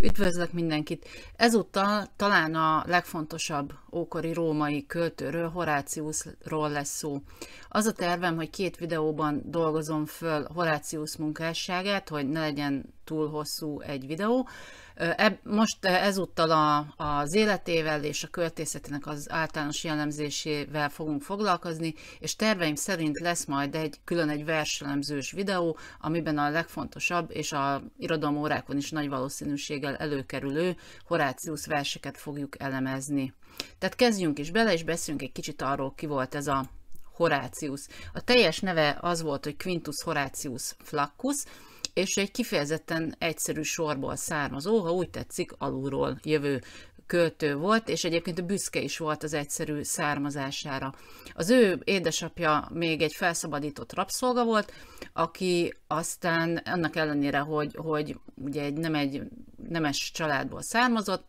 Üdvözlök mindenkit! Ezúttal talán a legfontosabb ókori római költőről, Horáciusról lesz szó. Az a tervem, hogy két videóban dolgozom föl Horácius munkásságát, hogy ne legyen túl hosszú egy videó, E, most ezúttal a, az életével és a költészetének az általános jellemzésével fogunk foglalkozni, és terveim szerint lesz majd egy külön egy verselemzős videó, amiben a legfontosabb és a irodalom órákon is nagy valószínűséggel előkerülő Horácius verseket fogjuk elemezni. Tehát kezdjünk is bele, és beszéljünk egy kicsit arról, ki volt ez a Horácius. A teljes neve az volt, hogy Quintus Horácius Flaccus, és egy kifejezetten egyszerű sorból származó, ha úgy tetszik, alulról jövő költő volt, és egyébként büszke is volt az egyszerű származására. Az ő édesapja még egy felszabadított rabszolga volt, aki aztán annak ellenére, hogy, hogy ugye egy, nem egy nemes családból származott,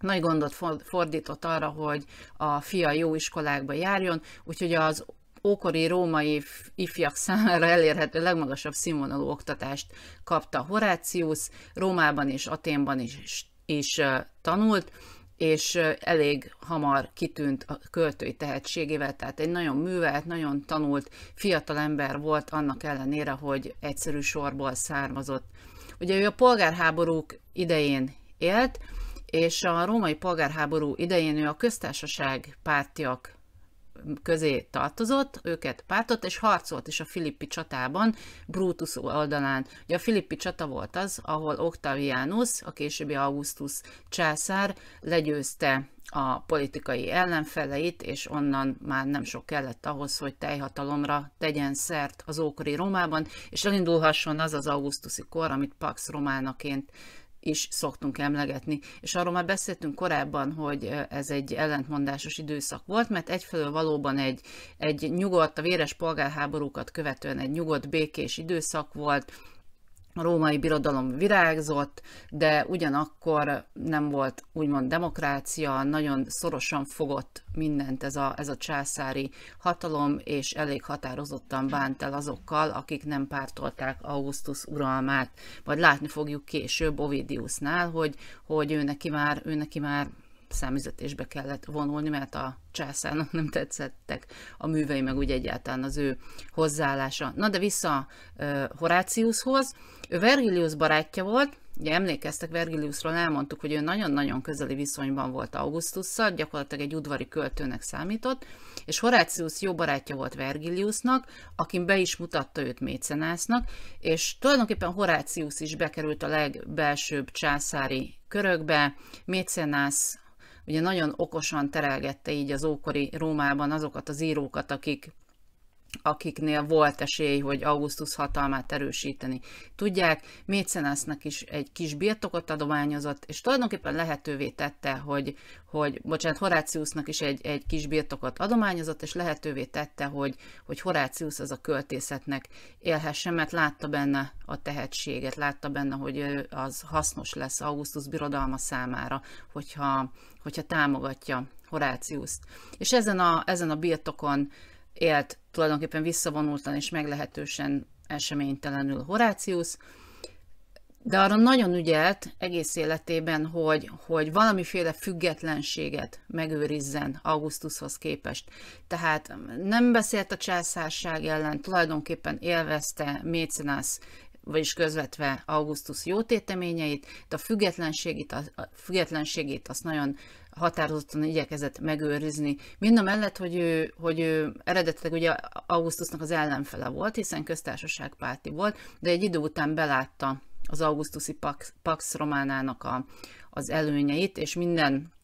nagy gondot fordított arra, hogy a fia jó iskolákba járjon, úgyhogy az ókori római ifjak számára elérhető legmagasabb színvonalú oktatást kapta Horácius, Rómában és Aténban is, is tanult, és elég hamar kitűnt a költői tehetségével, tehát egy nagyon művelt, nagyon tanult fiatal ember volt, annak ellenére, hogy egyszerű sorból származott. Ugye ő a polgárháborúk idején élt, és a római polgárháború idején ő a köztársaság pártiak közé tartozott, őket pártott, és harcolt is a Filippi csatában, Brutus oldalán. Ugye a Filippi csata volt az, ahol Octavianus, a későbbi Augustus császár legyőzte a politikai ellenfeleit, és onnan már nem sok kellett ahhoz, hogy teljhatalomra tegyen szert az ókori Rómában, és elindulhasson az az augusztusi kor, amit Pax Románaként is szoktunk emlegetni. És arról már beszéltünk korábban, hogy ez egy ellentmondásos időszak volt, mert egyfelől valóban egy, egy nyugodt, a véres polgárháborúkat követően egy nyugodt, békés időszak volt, a római birodalom virágzott, de ugyanakkor nem volt úgymond demokrácia, nagyon szorosan fogott mindent ez a, ez a császári hatalom, és elég határozottan bánt el azokkal, akik nem pártolták Augustus uralmát. Majd látni fogjuk később Ovidiusnál, hogy, hogy ő neki már, ő neki már számüzetésbe kellett vonulni, mert a császárnak nem tetszettek a művei, meg úgy egyáltalán az ő hozzáállása. Na de vissza Horáciushoz. Ő Vergilius barátja volt, Ugye emlékeztek, Vergiliusról elmondtuk, hogy ő nagyon-nagyon közeli viszonyban volt Augustusszal, gyakorlatilag egy udvari költőnek számított, és Horácius jó barátja volt Vergiliusnak, akin be is mutatta őt Mécenásznak, és tulajdonképpen Horácius is bekerült a legbelsőbb császári körökbe, Mécenász ugye nagyon okosan terelgette így az ókori Rómában azokat az írókat, akik akiknél volt esély, hogy augusztus hatalmát erősíteni. Tudják, Mécenásznak is egy kis birtokot adományozott, és tulajdonképpen lehetővé tette, hogy, hogy bocsánat, Horáciusnak is egy, egy kis birtokot adományozott, és lehetővé tette, hogy, hogy Horácius az a költészetnek élhessen, mert látta benne a tehetséget, látta benne, hogy az hasznos lesz Augustus birodalma számára, hogyha, hogyha támogatja Horáciuszt. És ezen a, ezen a birtokon élt tulajdonképpen visszavonultan és meglehetősen eseménytelenül Horácius, de arra nagyon ügyelt egész életében, hogy, hogy valamiféle függetlenséget megőrizzen Augustushoz képest. Tehát nem beszélt a császárság ellen, tulajdonképpen élvezte Mécenász vagyis közvetve Augustus jótéteményeit, de a függetlenségét, a függetlenségét azt nagyon határozottan igyekezett megőrizni. Mind a mellett, hogy ő, hogy ő eredetileg ugye Augustusnak az ellenfele volt, hiszen köztársaságpárti volt, de egy idő után belátta az augusztusi Pax, Pax Románának a, az előnyeit, és minden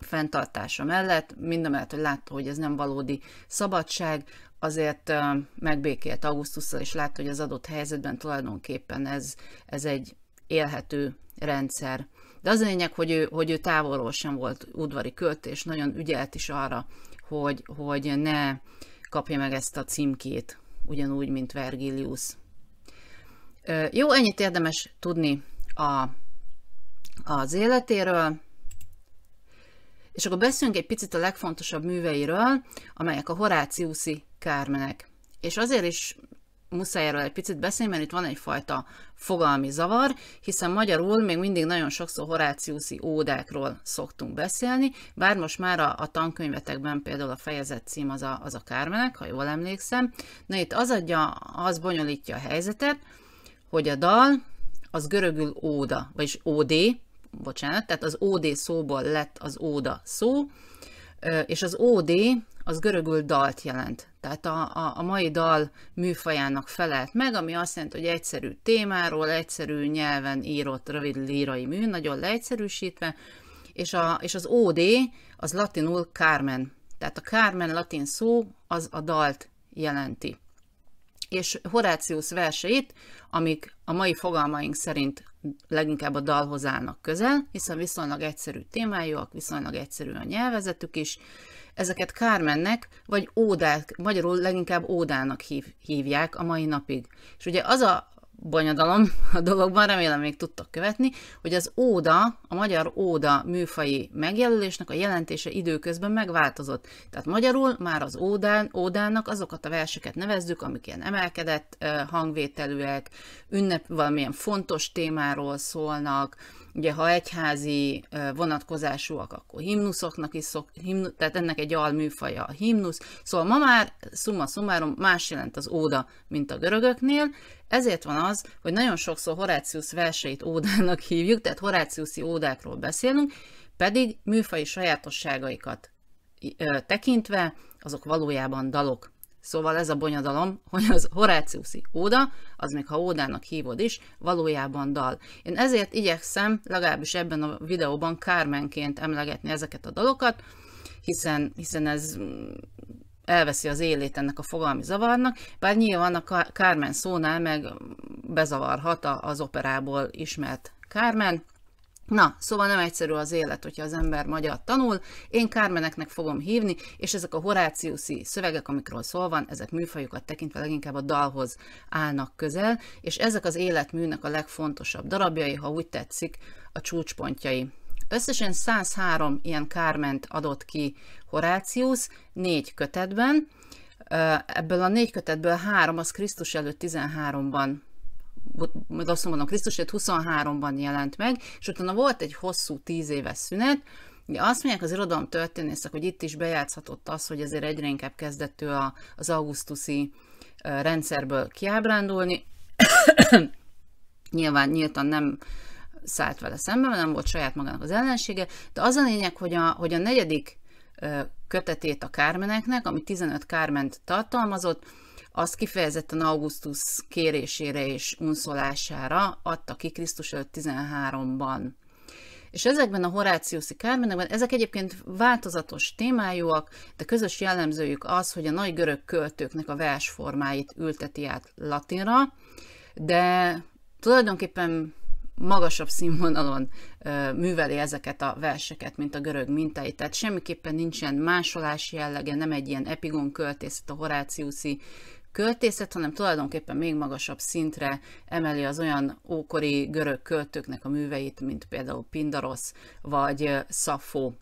fenntartása mellett, mind a mellett, hogy látta, hogy ez nem valódi szabadság, azért megbékélt augusztussal, és látta, hogy az adott helyzetben tulajdonképpen ez, ez egy élhető rendszer. De az a lényeg, hogy ő, hogy ő távolról sem volt udvari költ, és nagyon ügyelt is arra, hogy, hogy ne kapja meg ezt a címkét, ugyanúgy, mint Vergilius. Jó, ennyit érdemes tudni a, az életéről. És akkor beszéljünk egy picit a legfontosabb műveiről, amelyek a Horáciuszi Kármenek. És azért is muszáj erről egy picit beszélni, mert itt van egyfajta fogalmi zavar, hiszen magyarul még mindig nagyon sokszor Horáciuszi ódákról szoktunk beszélni, bár most már a, a tankönyvetekben például a fejezet cím az a, az a Kármenek, ha jól emlékszem. Na itt az adja, az bonyolítja a helyzetet, hogy a dal az görögül óda, vagyis ódé, bocsánat, tehát az OD szóból lett az óda szó, és az OD az görögül dalt jelent. Tehát a, a, a mai dal műfajának felelt meg, ami azt jelenti, hogy egyszerű témáról, egyszerű nyelven írott rövid lírai mű, nagyon leegyszerűsítve, és, a, és az OD az latinul Carmen. Tehát a Carmen latin szó az a dalt jelenti és Horácius verseit, amik a mai fogalmaink szerint leginkább a dalhoz állnak közel, hiszen viszonylag egyszerű témájúak, viszonylag egyszerű a nyelvezetük is, ezeket Kármennek, vagy ódák, magyarul leginkább ódának hív, hívják a mai napig. És ugye az a bonyodalom a dologban, remélem még tudtok követni, hogy az óda, a magyar óda műfai megjelölésnek a jelentése időközben megváltozott. Tehát magyarul már az ódán, ódának azokat a verseket nevezzük, amik ilyen emelkedett hangvételűek, ünnep, valamilyen fontos témáról szólnak, Ugye, ha egyházi vonatkozásúak, akkor himnuszoknak is szok, himnu, tehát ennek egy alműfaja a himnusz. Szóval ma már summa szumárom, más jelent az óda, mint a görögöknél, ezért van az, hogy nagyon sokszor Horácius verseit ódának hívjuk, tehát Horáciuszi ódákról beszélünk, pedig műfai sajátosságaikat tekintve azok valójában dalok. Szóval ez a bonyodalom, hogy az Horáciuszi óda, az még ha ódának hívod is, valójában dal. Én ezért igyekszem legalábbis ebben a videóban kármenként emlegetni ezeket a dalokat, hiszen, hiszen ez mm, elveszi az élét ennek a fogalmi zavarnak, bár nyilván a Carmen szónál meg bezavarhat az operából ismert Carmen, Na, szóval nem egyszerű az élet, hogyha az ember magyar tanul. Én Kármeneknek fogom hívni, és ezek a horáciuszi szövegek, amikről szó van, ezek műfajukat tekintve leginkább a dalhoz állnak közel, és ezek az életműnek a legfontosabb darabjai, ha úgy tetszik, a csúcspontjai. Összesen 103 ilyen Kárment adott ki Horácius, négy kötetben, ebből a négy kötetből három az Krisztus előtt 13-ban azt mondom, Krisztus 23-ban jelent meg, és utána volt egy hosszú tíz éves szünet, Ugye azt mondják az irodalom történészek, hogy itt is bejátszhatott az, hogy azért egyre inkább kezdett ő a, az augusztusi rendszerből kiábrándulni. Nyilván nyíltan nem szállt vele szembe, mert nem volt saját magának az ellensége, de az a lényeg, hogy a, hogy a negyedik kötetét a Kármeneknek, ami 15 Kárment tartalmazott, azt kifejezetten Augustus kérésére és unszolására adta ki Krisztus előtt 13-ban. És ezekben a horáciuszi kármenekben, ezek egyébként változatos témájúak, de közös jellemzőjük az, hogy a nagy görög költőknek a versformáit ülteti át latinra, de tulajdonképpen magasabb színvonalon ö, műveli ezeket a verseket, mint a görög mintai. Tehát semmiképpen nincsen másolási jellege, nem egy ilyen epigon költészet, a horáciuszi költészet, hanem tulajdonképpen még magasabb szintre emeli az olyan ókori görög költőknek a műveit, mint például Pindarosz vagy Szafó.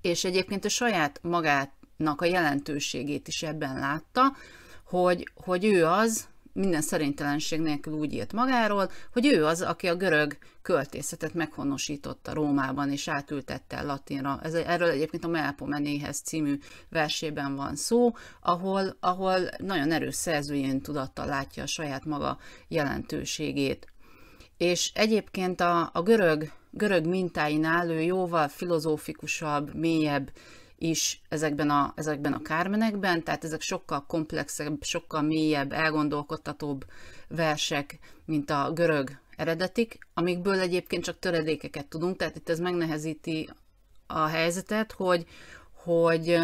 És egyébként a saját magátnak a jelentőségét is ebben látta, hogy, hogy ő az, minden szerénytelenség nélkül úgy írt magáról, hogy ő az, aki a görög költészetet meghonosította Rómában és átültette latinra. Ez, erről egyébként a Melpomenéhez című versében van szó, ahol, ahol nagyon erős szerzőjén tudattal látja a saját maga jelentőségét. És egyébként a, a görög, görög mintáinál ő jóval filozófikusabb, mélyebb is ezekben a, ezekben a kármenekben, tehát ezek sokkal komplexebb, sokkal mélyebb, elgondolkodtatóbb versek, mint a görög eredetik, amikből egyébként csak töredékeket tudunk, tehát itt ez megnehezíti a helyzetet, hogy, hogy,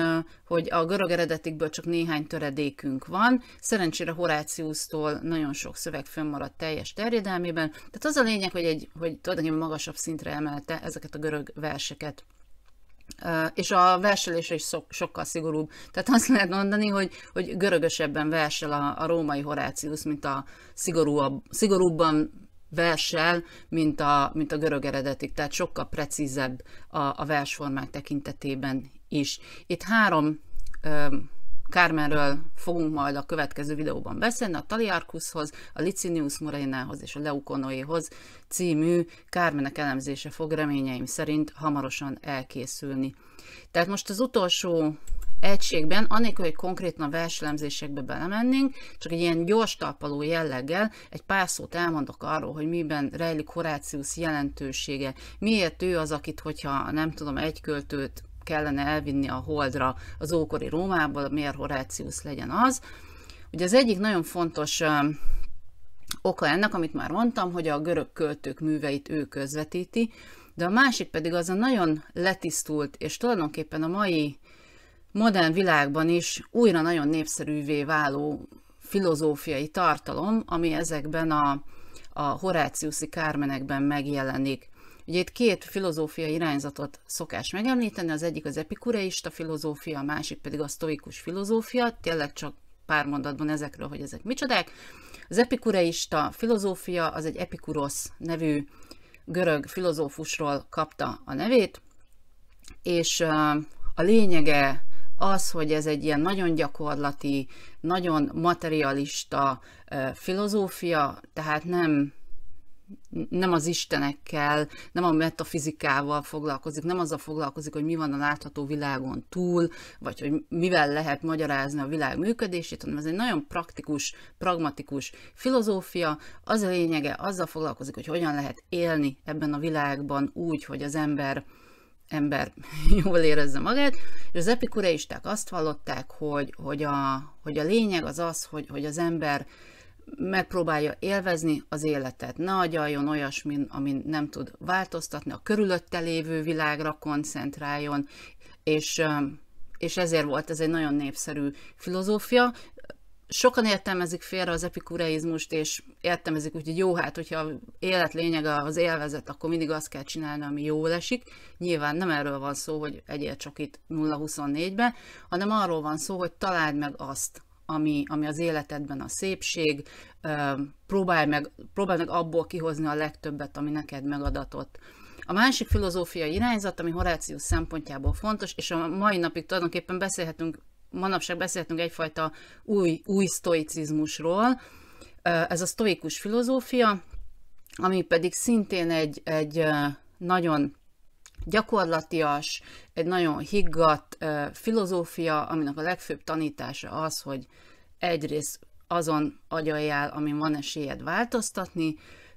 hogy a görög eredetikből csak néhány töredékünk van. Szerencsére Horáciusztól nagyon sok szöveg fönnmaradt teljes terjedelmében. Tehát az a lényeg, hogy, egy, hogy tulajdonképpen magasabb szintre emelte ezeket a görög verseket és a verselés is so, sokkal szigorúbb. Tehát azt lehet mondani, hogy, hogy görögösebben versel a, a római Horácius, mint a szigorúbb, szigorúbban versel, mint a, mint a görög eredetik, tehát sokkal precízebb a, a versformák tekintetében is. Itt három ö, Kármenről fogunk majd a következő videóban beszélni, a Taliarkuszhoz, a Licinius Morénához és a Leukonoéhoz című Kármenek elemzése fog reményeim szerint hamarosan elkészülni. Tehát most az utolsó egységben, anélkül, hogy konkrétan a verselemzésekbe belemennénk, csak egy ilyen gyors talpaló jelleggel egy pár szót elmondok arról, hogy miben rejlik Horácius jelentősége, miért ő az, akit, hogyha nem tudom, egy költőt kellene elvinni a holdra az ókori Rómából, miért Horácius legyen az. Ugye az egyik nagyon fontos oka ennek, amit már mondtam, hogy a görög költők műveit ő közvetíti, de a másik pedig az a nagyon letisztult, és tulajdonképpen a mai modern világban is újra nagyon népszerűvé váló filozófiai tartalom, ami ezekben a, a Horáciuszi Kármenekben megjelenik. Ugye itt két filozófia irányzatot szokás megemlíteni, az egyik az epikureista filozófia, a másik pedig a sztoikus filozófia, tényleg csak pár mondatban ezekről, hogy ezek micsodák. Az epikureista filozófia az egy epikurosz nevű görög filozófusról kapta a nevét, és a lényege az, hogy ez egy ilyen nagyon gyakorlati, nagyon materialista filozófia, tehát nem nem az istenekkel, nem a metafizikával foglalkozik, nem azzal foglalkozik, hogy mi van a látható világon túl, vagy hogy mivel lehet magyarázni a világ működését, hanem ez egy nagyon praktikus, pragmatikus filozófia. Az a lényege, azzal foglalkozik, hogy hogyan lehet élni ebben a világban úgy, hogy az ember ember jól érezze magát, és az epikureisták azt vallották, hogy, hogy, a, hogy a lényeg az az, hogy, hogy az ember megpróbálja élvezni az életet. Ne agyaljon olyasmin, amin nem tud változtatni, a körülötte lévő világra koncentráljon, és, és ezért volt ez egy nagyon népszerű filozófia. Sokan értelmezik félre az epikureizmust, és értelmezik úgy, hogy jó, hát hogyha az élet lényege az élvezet, akkor mindig azt kell csinálni, ami jól esik. Nyilván nem erről van szó, hogy egyél csak itt 0-24-ben, hanem arról van szó, hogy találd meg azt, ami, ami az életedben a szépség, próbálj meg, próbálj meg abból kihozni a legtöbbet, ami neked megadatott. A másik filozófiai irányzat, ami Horácius szempontjából fontos, és a mai napig tulajdonképpen beszélhetünk, manapság beszélhetünk egyfajta új, új sztoicizmusról, ez a sztoikus filozófia, ami pedig szintén egy, egy nagyon gyakorlatias, egy nagyon higgadt filozófia, aminek a legfőbb tanítása az, hogy egyrészt azon agyaljál, amin van esélyed változtatni,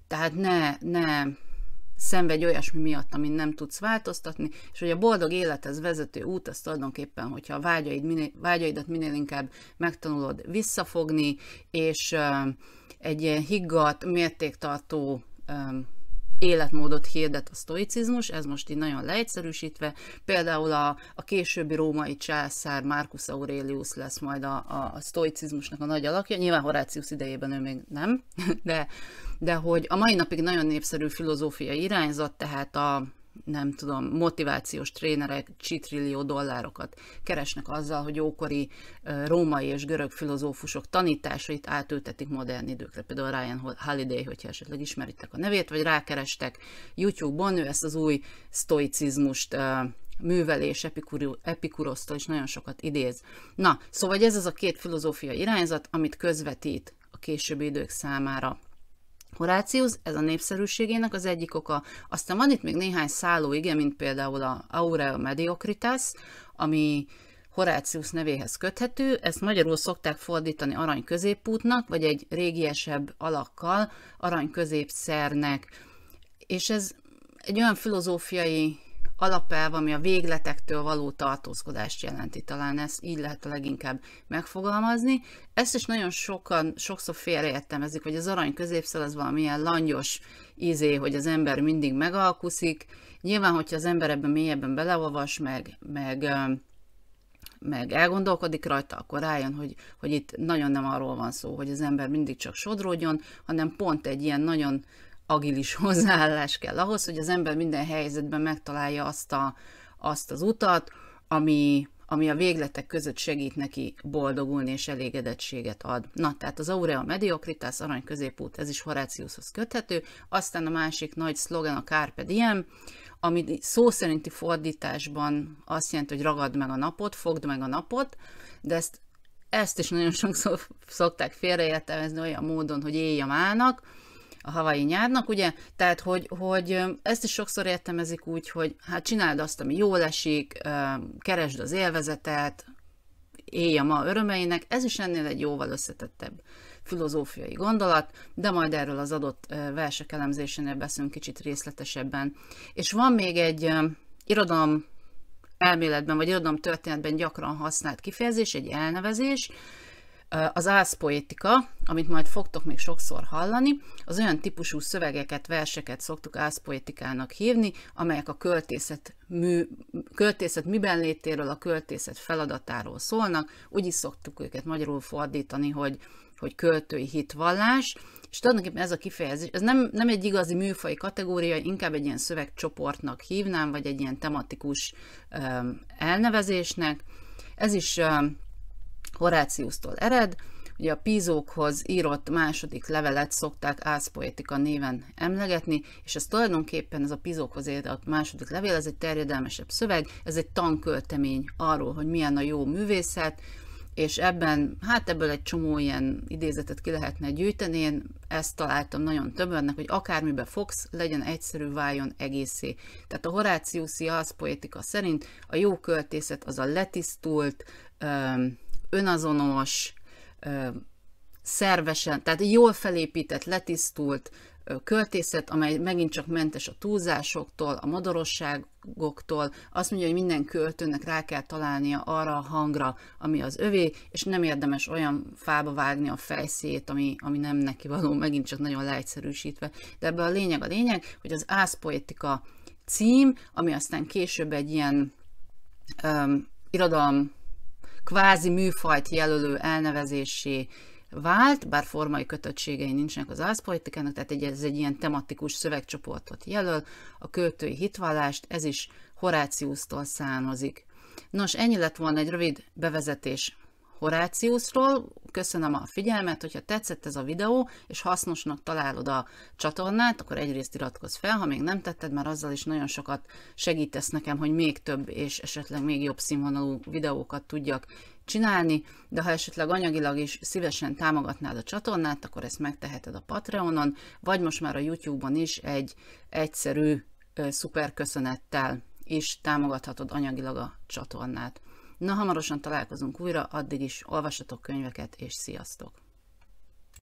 tehát ne, ne szenvedj olyasmi miatt, amin nem tudsz változtatni, és hogy a boldog élethez vezető út az tulajdonképpen, hogyha a vágyaid minél, vágyaidat minél inkább megtanulod visszafogni, és egy ilyen higgadt, mértéktartó életmódot hirdet a sztoicizmus, ez most így nagyon leegyszerűsítve, például a, a későbbi római császár Marcus Aurelius lesz majd a, a, a sztoicizmusnak a nagy alakja, nyilván Horácius idejében ő még nem, de, de hogy a mai napig nagyon népszerű filozófiai irányzat, tehát a, nem tudom, motivációs trénerek csitrillió dollárokat keresnek azzal, hogy ókori római és görög filozófusok tanításait átültetik modern időkre. Például Ryan Holiday, hogyha esetleg ismeritek a nevét, vagy rákerestek YouTube-on, ő ezt az új sztoicizmust művelés Epikur- Epikurosztól is nagyon sokat idéz. Na, szóval ez az a két filozófia irányzat, amit közvetít a későbbi idők számára Horácius, ez a népszerűségének az egyik oka. Aztán van itt még néhány szálló igen, mint például a Aurea Mediocritas, ami Horácius nevéhez köthető, ezt magyarul szokták fordítani arany középútnak, vagy egy régiesebb alakkal arany középszernek. És ez egy olyan filozófiai alapelv, ami a végletektől való tartózkodást jelenti. Talán ezt így lehet a leginkább megfogalmazni. Ezt is nagyon sokan, sokszor félreértelmezik, hogy az arany középszel az valamilyen langyos ízé, hogy az ember mindig megalkuszik. Nyilván, hogyha az ember ebben mélyebben beleolvas, meg, meg meg elgondolkodik rajta, akkor rájön, hogy, hogy itt nagyon nem arról van szó, hogy az ember mindig csak sodródjon, hanem pont egy ilyen nagyon agilis hozzáállás kell ahhoz, hogy az ember minden helyzetben megtalálja azt, a, azt az utat, ami, ami a végletek között segít neki boldogulni és elégedettséget ad. Na, tehát az Aurea Mediocritas, arany középút, ez is Horáciushoz köthető, aztán a másik nagy szlogen a Carpe Diem, ami szó szerinti fordításban azt jelenti, hogy ragad meg a napot, fogd meg a napot, de ezt, ezt is nagyon sokszor szokták félreértelmezni olyan módon, hogy élj a mának, a havai nyárnak, ugye? Tehát, hogy, hogy ezt is sokszor értemezik úgy, hogy hát csináld azt, ami jól esik, keresd az élvezetet, élj a ma örömeinek, ez is ennél egy jóval összetettebb filozófiai gondolat, de majd erről az adott versek elemzésénél beszélünk kicsit részletesebben. És van még egy irodalom elméletben, vagy irodalom történetben gyakran használt kifejezés, egy elnevezés, az álszpoétika, amit majd fogtok még sokszor hallani, az olyan típusú szövegeket, verseket szoktuk álszpoétikának hívni, amelyek a költészet, mű, költészet miben létéről, a költészet feladatáról szólnak. Úgy is szoktuk őket magyarul fordítani, hogy, hogy költői hitvallás, és tulajdonképpen ez a kifejezés, ez nem, nem egy igazi műfai kategória, inkább egy ilyen szövegcsoportnak hívnám, vagy egy ilyen tematikus elnevezésnek. Ez is Horáciusztól ered, Ugye a pízókhoz írott második levelet szokták ászpoetika néven emlegetni, és ez tulajdonképpen ez a pízókhoz írott második levél, ez egy terjedelmesebb szöveg, ez egy tanköltemény arról, hogy milyen a jó művészet, és ebben, hát ebből egy csomó ilyen idézetet ki lehetne gyűjteni, én ezt találtam nagyon többennek, hogy akármibe fogsz, legyen egyszerű, váljon egészé. Tehát a Horáciuszi az poétika szerint a jó költészet az a letisztult, önazonos, szervesen, tehát jól felépített, letisztult költészet, amely megint csak mentes a túlzásoktól, a modorosságoktól. Azt mondja, hogy minden költőnek rá kell találnia arra a hangra, ami az övé, és nem érdemes olyan fába vágni a fejszét, ami, ami nem neki való, megint csak nagyon leegyszerűsítve. De ebből a lényeg a lényeg, hogy az ászpoetika cím, ami aztán később egy ilyen um, irodalom kvázi műfajt jelölő elnevezésé vált, bár formai kötöttségei nincsenek az ászpolitikának, tehát egy, ez egy ilyen tematikus szövegcsoportot jelöl, a költői hitvallást, ez is Horáciusztól származik. Nos, ennyi lett volna egy rövid bevezetés Horáciusról, köszönöm a figyelmet, hogyha tetszett ez a videó, és hasznosnak találod a csatornát, akkor egyrészt iratkozz fel, ha még nem tetted, mert azzal is nagyon sokat segítesz nekem, hogy még több és esetleg még jobb színvonalú videókat tudjak csinálni, de ha esetleg anyagilag is szívesen támogatnád a csatornát, akkor ezt megteheted a Patreonon, vagy most már a YouTube-on is egy egyszerű szuper köszönettel is támogathatod anyagilag a csatornát. Na, hamarosan találkozunk újra, addig is olvassatok könyveket, és sziasztok!